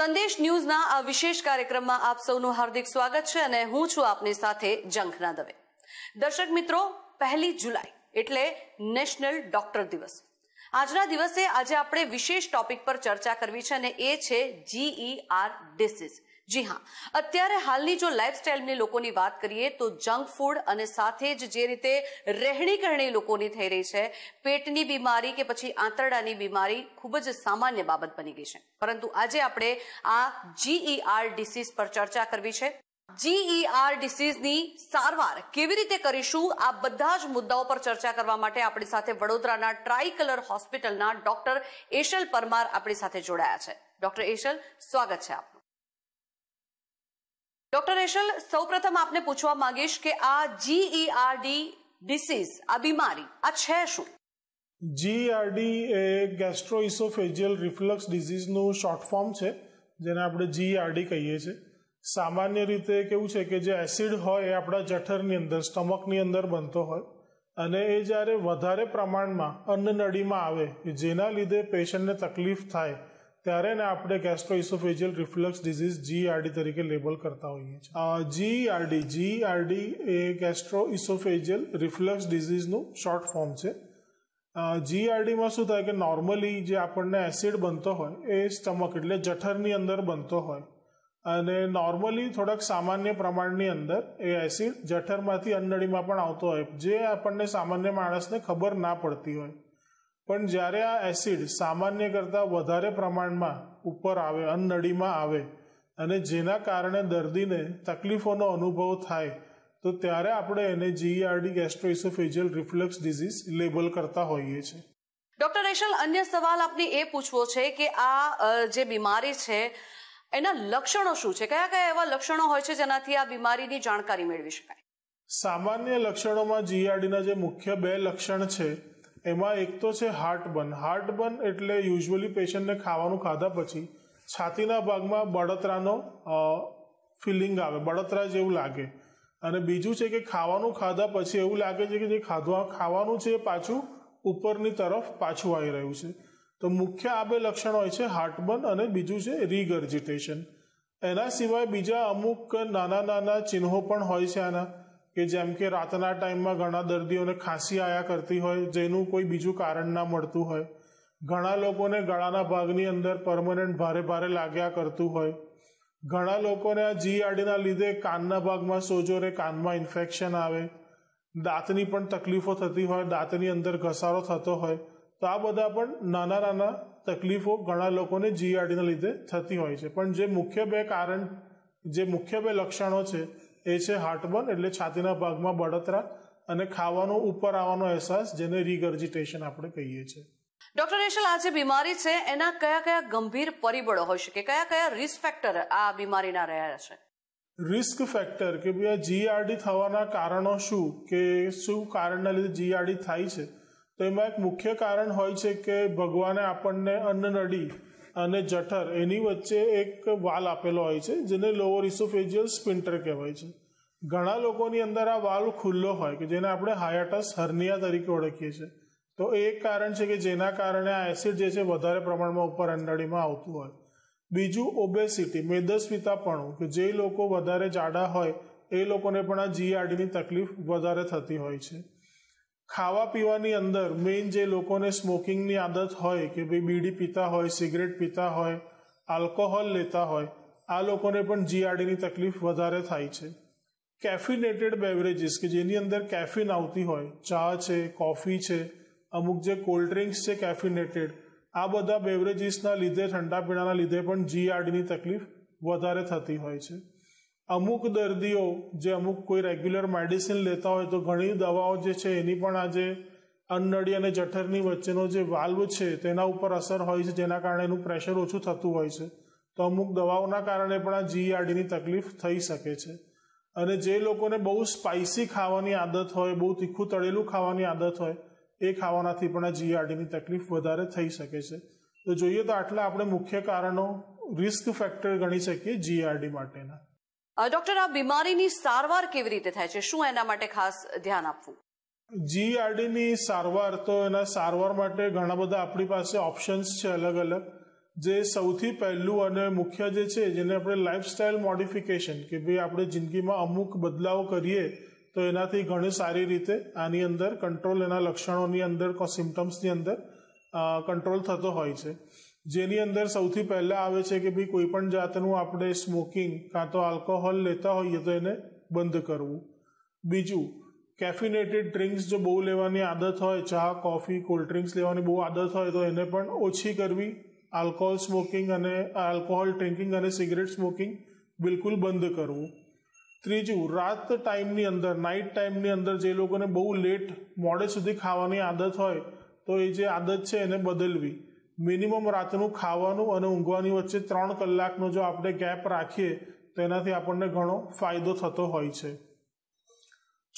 સંદેશ ન્યૂઝના આ વિશેષ કાર્યક્રમમાં આપ સૌનું હાર્દિક સ્વાગત છે અને હું છું આપની સાથે જંખના દવે દર્શક મિત્રો પહેલી જુલાઈ એટલે નેશનલ ડોક્ટર દિવસ આજના દિવસે આજે આપણે વિશેષ ટોપિક પર ચર્ચા કરવી છે અને એ છે જીઈઆર ડિસીઝ e જી હા અત્યારે હાલની જો લાઇફસ્ટાઇલની લોકોની વાત કરીએ તો જંક ફૂડ અને સાથે જ જે રીતે રહેણી કરણી લોકોની થઈ રહી છે પેટની બીમારી કે પછી આંતરડાની બીમારી ખૂબ જ સામાન્ય બાબત બની ગઈ છે પરંતુ આજે આપણે આ જીઈઆર ડિસીઝ e પર ચર્ચા કરવી છે જીઈઆર ડિસીઝની e સારવાર કેવી રીતે કરીશું આ બધા જ મુદ્દાઓ પર ચર્ચા કરવા માટે આપણી સાથે વડોદરાના ટ્રાયકલર હોસ્પિટલના ડોક્ટર એશલ પરમાર આપણી સાથે જોડાયા છે ડોક્ટર એશલ સ્વાગત છે આપનું ડોક્ટર રેશલ સૌપ્રથમ આપને પૂછવા માંગીશ કે આ જીઈઆરડી ડિસીઝ e આ બીમારી આ છે શું જીઆરડી e એ ગેસ્ટ્રોઇસોફેજિયલ રિફ્લક્સ ડિઝીઝનું શોર્ટ ફોર્મ છે જેને આપણે જીઆરડી e કહીએ છીએ સામાન્ય રીતે કેવું છે કે જે એસિડ હોય એ આપણા જઠરની અંદર સ્ટમકની અંદર બનતો હોય અને એ જ્યારે વધારે પ્રમાણમાં અન્નનળીમાં આવે જેના લીધે પેશન્ટને તકલીફ થાય ત્યારે ને આપણે ગેસ્ટ્રોઇસોફેજિયલ રિફ્લક્સ ડિઝીઝ જીઆરડી તરીકે લેબલ કરતા હોઈએ છીએ જીઆરડી જીઆરડી એ ઇસોફેજિયલ રિફ્લક્સ ડિઝીઝનું શોર્ટ ફોર્મ છે જીઆરડીમાં શું થાય કે નોર્મલી જે આપણને એસિડ બનતો હોય એ સ્ટમક એટલે જઠરની અંદર બનતો હોય અને નોર્મલી થોડાક સામાન્ય પ્રમાણની અંદર એ એસિડ જઠરમાંથી અંડળીમાં પણ આવતો હોય જે આપણને સામાન્ય માણસને ખબર ના પડતી હોય પણ જ્યારે આ એસિડ સામાન્ય કરતાં વધારે પ્રમાણમાં ઉપર આવે અન્નનળીમાં આવે અને જેના કારણે દર્દીને તકલીફોનો અનુભવ થાય તો ત્યારે આપણે એને GERD gastroesophageal reflex disease label કરતા હોઈએ છીએ ડોક્ટર રેશલ અન્ય સવાલ આપને એ પૂછવો છે કે આ જે બીમારી છે એના લક્ષણો શું છે કયા કયા એવા લક્ષણો હોય છે જેનાથી આ બીમારીની જાણકારી મેળવી શકાય સામાન્ય લક્ષણોમાં જીઆરડીના e જે મુખ્ય બે લક્ષણ છે એમાં એક તો છે હાર્ટબર્ન હાર્ટબર્ન એટલે યુઝ્યુઅલી પેશન્ટને ખાવાનું ખાધા પછી છાતીના ભાગમાં બળતરાનો ફિલિંગ આવે બળતરા જેવું લાગે અને બીજું છે કે ખાવાનું ખાધા પછી એવું લાગે છે કે જે ખાધવા ખાવાનું છે એ પાછું ઉપરની તરફ પાછું આવી રહ્યું છે તો મુખ્ય આ બે લક્ષણ હોય છે હાર્ટબર્ન અને બીજું છે રીગર્જિટેશન એના સિવાય બીજા અમુક નાના નાના ચિહ્નો પણ હોય છે આના કે જેમ કે રાતના ટાઈમમાં ઘણા દર્દીઓને ખાંસી આયા કરતી હોય જેનું કોઈ બીજું કારણ ના મળતું હોય ઘણા લોકોને ગળાના ભાગની અંદર પરમનન્ટ ભારે ભારે લાગ્યા કરતું હોય ઘણા લોકોને આ જીઆરડીના લીધે કાનના ભાગમાં સોજો ને કાનમાં ઇન્ફેક્શન આવે દાંતની પણ તકલીફો થતી હોય દાંતની અંદર ઘસારો થતો હોય તો આ બધા પણ નાના નાના તકલીફો ઘણા લોકોને જીઆરડીના લીધે થતી હોય છે પણ જે મુખ્ય બે કારણ જે મુખ્ય બે લક્ષણો છે એ છે હાર્ટબર્ન એટલે છાતીના ભાગમાં બળતરા અને ખાવાનો ઉપર આવવાનો અહેસાસ જેને રીગર્જિટેશન આપણે કહીએ છીએ ડોક્ટર રેશલ આ જે બીમારી છે એના કયા કયા ગંભીર પરિબળો હોઈ શકે કયા કયા રિસ્ક ફેક્ટર આ બીમારીના રહ્યા છે રિસ્ક ફેક્ટર કે ભાઈ આ જીઆરડી થવાના કારણો શું કે શું કારણના લીધે જીઆરડી થાય છે તો એમાં એક મુખ્ય કારણ હોય છે કે ભગવાને આપણને અન્નનડી અને જઠર એની વચ્ચે એક વાલ આપેલો હોય છે જેને લોઅર ઇસોફેજિયલ સ્પિન્ટર કહેવાય છે ઘણા લોકોની અંદર આ વાલ ખુલ્લો હોય કે જેને આપણે હાયાટસ હર્નિયા તરીકે ઓળખીએ છીએ તો એ એક કારણ છે કે જેના કારણે આ એસિડ જે છે વધારે પ્રમાણમાં ઉપર અંડળીમાં આવતું હોય બીજું ઓબેસિટી મેદસ્વીતાપણું કે જે લોકો વધારે જાડા હોય એ લોકોને પણ આ જીઆરડીની તકલીફ વધારે થતી હોય છે ખાવા પીવાની અંદર મેઇન જે લોકોને સ્મોકિંગની આદત હોય કે ભાઈ બીડી પીતા હોય સિગરેટ પીતા હોય આલ્કોહોલ લેતા હોય આ લોકોને પણ જીઆરડીની તકલીફ વધારે થાય છે કેફિનેટેડ બેવરેજીસ કે જેની અંદર કેફિન આવતી હોય ચા છે કોફી છે અમુક જે કોલ્ડ ડ્રિંક્સ છે કેફિનેટેડ આ બધા બેવરેજીસના લીધે ઠંડા પીણાના લીધે પણ જીઆરડીની તકલીફ વધારે થતી હોય છે અમુક દર્દીઓ જે અમુક કોઈ રેગ્યુલર મેડિસિન લેતા હોય તો ઘણી દવાઓ જે છે એની પણ આજે અન્નડી અને જઠરની વચ્ચેનો જે વાલ્વ છે તેના ઉપર અસર હોય છે જેના કારણે એનું પ્રેશર ઓછું થતું હોય છે તો અમુક દવાઓના કારણે પણ આ જીઈઆરડીની e તકલીફ થઈ શકે છે અને જે લોકોને બહુ સ્પાઇસી ખાવાની આદત હોય બહુ તીખું તળેલું ખાવાની આદત હોય એ ખાવાનાથી પણ આ જીઆરડીની e તકલીફ વધારે થઈ શકે છે તો જોઈએ તો આટલા આપણે મુખ્ય કારણો રિસ્ક ફેક્ટર ગણી શકીએ જીઆરડી e માટેના ડોક્ટર આ બીમારીની સારવાર કેવી રીતે થાય છે શું એના માટે ખાસ ધ્યાન આપવું જીઆરડીની સારવાર તો એના સારવાર માટે ઘણા બધા આપણી પાસે ઓપ્શન્સ છે અલગ અલગ જે સૌથી પહેલું અને મુખ્ય જે છે જેને આપણે લાઇફસ્ટાઇલ મોડિફિકેશન કે ભાઈ આપણે જિંદગીમાં અમુક બદલાવ કરીએ તો એનાથી ઘણી સારી રીતે આની અંદર કંટ્રોલ એના લક્ષણોની અંદર સિમ્ટમ્સની અંદર કંટ્રોલ થતો હોય છે જેની અંદર સૌથી પહેલાં આવે છે કે ભાઈ કોઈ પણ જાતનું આપણે સ્મોકિંગ કાં તો આલ્કોહોલ લેતા હોઈએ તો એને બંધ કરવું બીજું કેફિનેટેડ ડ્રિંક્સ જો બહુ લેવાની આદત હોય ચા કોફી કોલ્ડ ડ્રિંક્સ લેવાની બહુ આદત હોય તો એને પણ ઓછી કરવી આલ્કોહોલ સ્મોકિંગ અને આલ્કોહોલ ડ્રિંકિંગ અને સિગરેટ સ્મોકિંગ બિલકુલ બંધ કરવું ત્રીજું રાત ટાઈમની અંદર નાઇટ ટાઈમની અંદર જે લોકોને બહુ લેટ મોડે સુધી ખાવાની આદત હોય તો એ જે આદત છે એને બદલવી મિનિમમ રાતનું ખાવાનું અને ઊંઘવાની વચ્ચે ત્રણ કલાકનો જો આપણે ગેપ રાખીએ તેનાથી આપણને ઘણો ફાયદો થતો હોય છે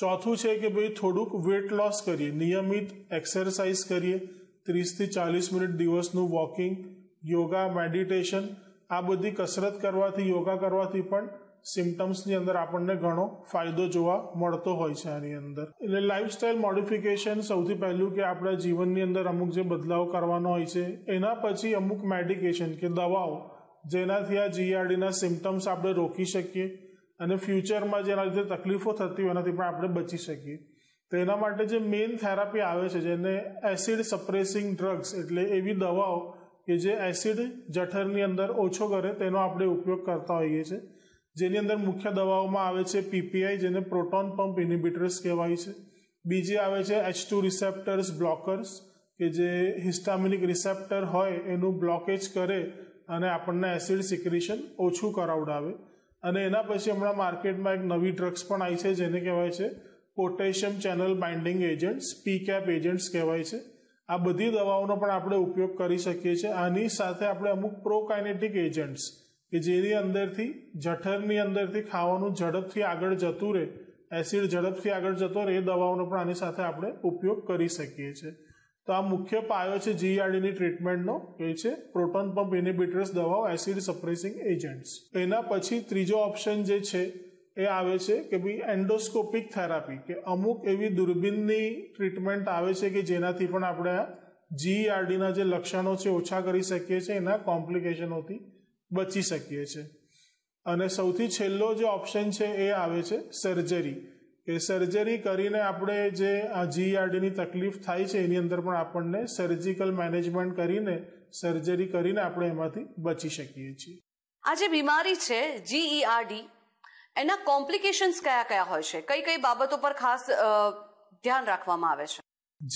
ચોથું છે કે ભાઈ થોડુંક વેટ લોસ કરીએ નિયમિત એક્સરસાઇઝ કરીએ ત્રીસથી ચાલીસ મિનિટ દિવસનું વોકિંગ યોગા મેડિટેશન આ બધી કસરત કરવાથી યોગા કરવાથી પણ સિમ્ટમ્સની અંદર આપણને ઘણો ફાયદો જોવા મળતો હોય છે આની અંદર એટલે લાઇફસ્ટાઇલ મોડિફિકેશન સૌથી પહેલું કે આપણા જીવનની અંદર અમુક જે બદલાવ કરવાનો હોય છે એના પછી અમુક મેડિકેશન કે દવાઓ જેનાથી આ જીઆરડીના સિમ્ટમ્સ આપણે રોકી શકીએ અને ફ્યુચરમાં જેના લીધે તકલીફો થતી હોય એનાથી પણ આપણે બચી શકીએ તો એના માટે જે મેઇન થેરાપી આવે છે જેને એસિડ સપ્રેસિંગ ડ્રગ્સ એટલે એવી દવાઓ કે જે એસિડ જઠરની અંદર ઓછો કરે તેનો આપણે ઉપયોગ કરતા હોઈએ છીએ જેની અંદર મુખ્ય દવાઓમાં આવે છે પીપીઆઈ જેને પ્રોટોન પંપ ઇનિબિટર્સ કહેવાય છે બીજી આવે છે એચ ટુ રિસેપ્ટર્સ બ્લોકર્સ કે જે હિસ્ટામિનિક રિસેપ્ટર હોય એનું બ્લોકેજ કરે અને આપણને એસિડ સિક્રિશન ઓછું કરાવડાવે અને એના પછી હમણાં માર્કેટમાં એક નવી ડ્રગ્સ પણ આવી છે જેને કહેવાય છે potassium channel binding agents PCAB agents કહેવાય છે આ બધી દવાઓનો પણ આપણે ઉપયોગ કરી શકીએ છીએ આની સાથે આપણે અમુક પ્રોકાઇનેટિક એજન્ટ્સ કે જેની અંદરથી જઠરની અંદરથી ખાવાનું ઝડપથી આગળ જતું રહે એસિડ ઝડપથી આગળ જતો રહે એ દવાઓનો પણ આની સાથે આપણે ઉપયોગ કરી શકીએ છીએ તો આ મુખ્ય પાયો છે જીઆરડીની ટ્રીટમેન્ટનો એ છે પ્રોટોન પંપ ઇનિબિટર્સ દવાઓ એસિડ સપ્રેસિંગ એજન્ટ્સ એના પછી ત્રીજો ઓપ્શન જે છે એ આવે છે કે ભાઈ એન્ડોસ્કોપિક થેરાપી કે અમુક એવી દૂરબીનની ટ્રીટમેન્ટ આવે છે કે જેનાથી પણ આપણે જીઆરડીના જે લક્ષણો છે ઓછા કરી શકીએ છીએ એના કોમ્પ્લિકેશનોથી બચી શકીએ છીએ અને સૌથી છેલ્લો જે ઓપ્શન છે એ આવે છે સર્જરી કે સર્જરી કરીને આપણે જે આ જીઆરડીની e તકલીફ થાય છે એની અંદર પણ આપણને સર્જિકલ મેનેજમેન્ટ કરીને સર્જરી કરીને આપણે એમાંથી બચી શકીએ છીએ આ જે બીમારી છે જીઈઆરડી e એના કોમ્પ્લિકેશન્સ કયા કયા હોય છે કઈ કઈ બાબતો પર ખાસ ધ્યાન રાખવામાં આવે છે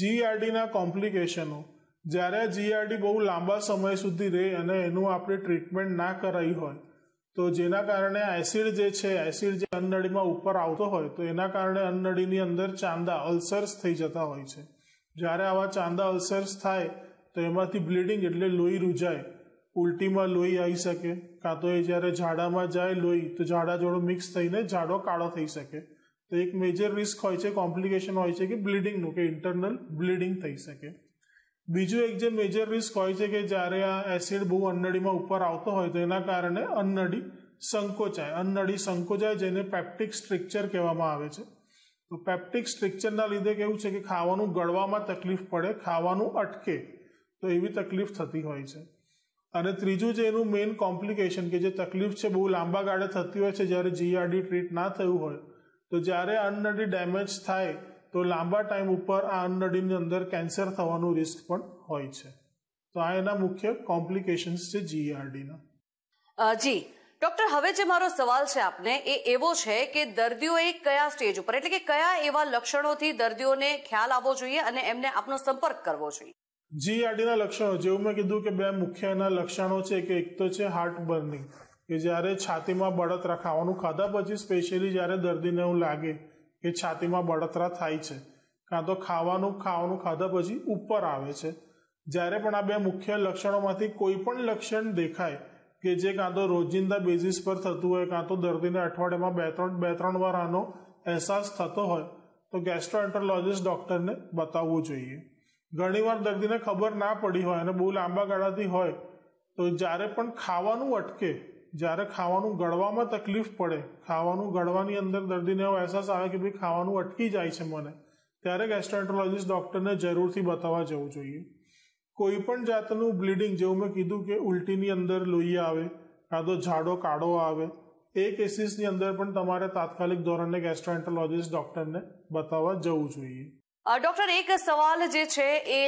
જીઆરડીના e કોમ્પ્લિકેશનો જ્યારે જીઆરડી બહુ લાંબા સમય સુધી રહે અને એનું આપણે ટ્રીટમેન્ટ ના કરાવી હોય તો જેના કારણે એસિડ જે છે એસિડ જે અન્નડીમાં ઉપર આવતો હોય તો એના કારણે અન્નડીની અંદર ચાંદા અલ્સર્સ થઈ જતા હોય છે જ્યારે આવા ચાંદા અલ્સર્સ થાય તો એમાંથી બ્લીડિંગ એટલે લોહી રૂજાય ઉલટીમાં લોહી આવી શકે કાં તો એ જ્યારે ઝાડામાં જાય લોહી તો ઝાડા જોડો મિક્સ થઈને ઝાડો કાળો થઈ શકે તો એક મેજર રિસ્ક હોય છે કોમ્પ્લિકેશન હોય છે કે બ્લીડિંગનું કે ઇન્ટરનલ બ્લીડિંગ થઈ શકે બીજું એક જે મેજર રિસ્ક હોય છે કે જ્યારે આ એસિડ બહુ અન્નડીમાં ઉપર આવતો હોય તો એના કારણે અન્નડી સંકોચાય અન્નડી સંકોચાય જેને પેપ્ટિક સ્ટ્રક્ચર કહેવામાં આવે છે તો પેપ્ટિક સ્ટ્રક્ચરના લીધે કેવું છે કે ખાવાનું ગળવામાં તકલીફ પડે ખાવાનું અટકે તો એવી તકલીફ થતી હોય છે અને ત્રીજું જે એનું મેઇન કોમ્પ્લિકેશન કે જે તકલીફ છે બહુ લાંબા ગાળે થતી હોય છે જ્યારે જીઆરડી ટ્રીટ ના થયું હોય તો જ્યારે અન્નડી ડેમેજ થાય તો લાંબા ટાઈમ ઉપર આ અન્નનળીની અંદર કેન્સર થવાનું રિસ્ક પણ હોય છે તો આ એના મુખ્ય કોમ્પ્લિકેશન્સ છે જીઈઆરડીના e જી ડોક્ટર હવે જે મારો સવાલ છે આપને એ એવો છે કે દર્દીઓ એ કયા સ્ટેજ ઉપર એટલે કે કયા એવા લક્ષણોથી દર્દીઓને ખ્યાલ આવવો જોઈએ અને એમને આપનો સંપર્ક કરવો જોઈએ જીઆરડીના e લક્ષણો જેવું મેં કીધું કે બે મુખ્ય એના લક્ષણો છે કે એક તો છે હાર્ટ બર્નિંગ કે જ્યારે છાતીમાં બળત ખાવાનું ખાધા પછી સ્પેશિયલી જ્યારે દર્દીને એવું લાગે કે છાતીમાં બળતરા થાય છે કાં તો ખાવાનું ખાવાનું ખાધા પછી ઉપર આવે છે જ્યારે પણ આ બે મુખ્ય લક્ષણોમાંથી કોઈ પણ લક્ષણ દેખાય કે જે કાં તો રોજિંદા બેઝિસ પર થતું હોય કાં તો દર્દીને અઠવાડિયામાં બે ત્રણ બે ત્રણ વાર આનો અહેસાસ થતો હોય તો ગેસ્ટ્રોએન્ટ્રોલોજિસ્ટ ડોક્ટરને બતાવવું જોઈએ ઘણીવાર દર્દીને ખબર ના પડી હોય અને બહુ લાંબા ગાળાથી હોય તો જ્યારે પણ ખાવાનું અટકે જ્યારે ખાવાનું ગળવામાં તકલીફ પડે ખાવાનું ગળવાની અંદર દર્દીને એવો અહેસાસ આવે કે ભાઈ ખાવાનું અટકી જાય છે મને ત્યારે ગેસ્ટ્રોએન્ટ્રોલોજિસ્ટ ડૉક્ટરને જરૂરથી બતાવવા જવું જોઈએ કોઈ પણ જાતનું બ્લીડિંગ જેવું મેં કીધું કે ઉલટીની અંદર લોહી આવે કાં તો ઝાડો કાળો આવે એ કેસીસની અંદર પણ તમારે તાત્કાલિક ધોરણે ગેસ્ટ્રોએન્ટ્રોલોજિસ્ટ ડૉક્ટરને બતાવવા જવું જોઈએ ડોક્ટર એક સવાલ જે છે એ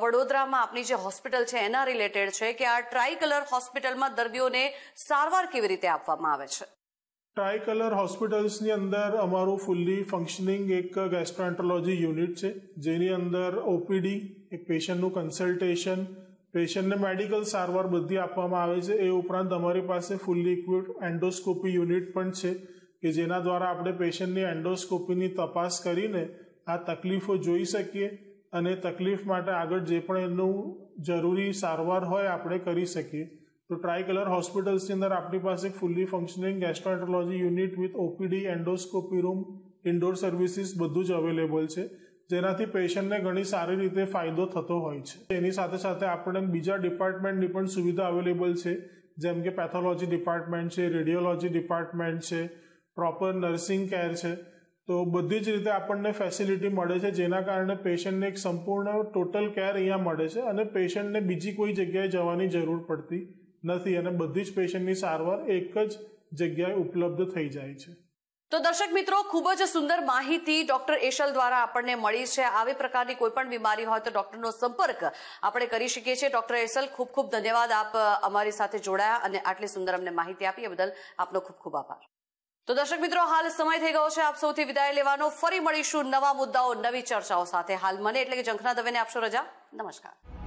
વડોદરામાં આપની જે હોસ્પિટલ છે એના રિલેટેડ છે કે આ ટ્રાય કલર હોસ્પિટલમાં દર્દીઓને સારવાર કેવી રીતે આપવામાં આવે છે ટ્રાયકલર હોસ્પિટલ્સની અંદર અમારું ફૂલ્લી ફંક્શનિંગ એક ગેસ્ટ્રોન્ટોલોજી યુનિટ છે જેની અંદર ઓપીડી એક પેશન્ટનું કન્સલ્ટેશન પેશન્ટને મેડિકલ સારવાર બધી આપવામાં આવે છે એ ઉપરાંત અમારી પાસે ફૂલ્લી ઇક્વિપ્ડ એન્ડોસ્કોપી યુનિટ પણ છે કે જેના દ્વારા આપણે પેશન્ટની એન્ડોસ્કોપીની તપાસ કરીને આ તકલીફો જોઈ શકીએ અને તકલીફ માટે આગળ જે પણ એનું જરૂરી સારવાર હોય આપણે કરી શકીએ તો ટ્રાયકલર હોસ્પિટલ્સની અંદર આપણી પાસે fully functioning gastroenterology unit with OPD endoscopy room indoor services બધું જ અવેલેબલ છે જેનાથી પેશન્ટને ઘણી સારી રીતે ફાયદો થતો હોય છે એની સાથે સાથે આપણે બીજા ડિપાર્ટમેન્ટની પણ સુવિધા અવેલેબલ છે જેમ કે પેથોલોજી ડિપાર્ટમેન્ટ છે રેડિયોલોજી ડિપાર્ટમેન્ટ છે પ્રોપર નર્સિંગ કેર છે તો બધી જ રીતે આપણને ફેસિલિટી મળે છે જેના કારણે પેશન્ટને એક સંપૂર્ણ ટોટલ કેર અહીંયા મળે છે અને પેશન્ટને બીજી કોઈ જગ્યાએ જવાની જરૂર પડતી નથી અને બધી જ પેશન્ટની સારવાર એક જ જગ્યાએ ઉપલબ્ધ થઈ જાય છે તો દર્શક મિત્રો ખૂબ જ સુંદર માહિતી ડોક્ટર એશલ દ્વારા આપણને મળી છે આવી પ્રકારની કોઈ પણ બીમારી હોય તો ડોક્ટરનો સંપર્ક આપણે કરી શકીએ છીએ ડોક્ટર એશલ ખૂબ ખૂબ ધન્યવાદ આપ અમારી સાથે જોડાયા અને આટલી સુંદર અમને માહિતી આપી એ બદલ આપનો ખૂબ ખૂબ આભાર તો દર્શક મિત્રો હાલ સમય થઈ ગયો છે આપ સૌથી વિદાય લેવાનો ફરી મળીશું નવા મુદ્દાઓ નવી ચર્ચાઓ સાથે હાલ મને એટલે કે જંખના દવેને આપશો રજા નમસ્કાર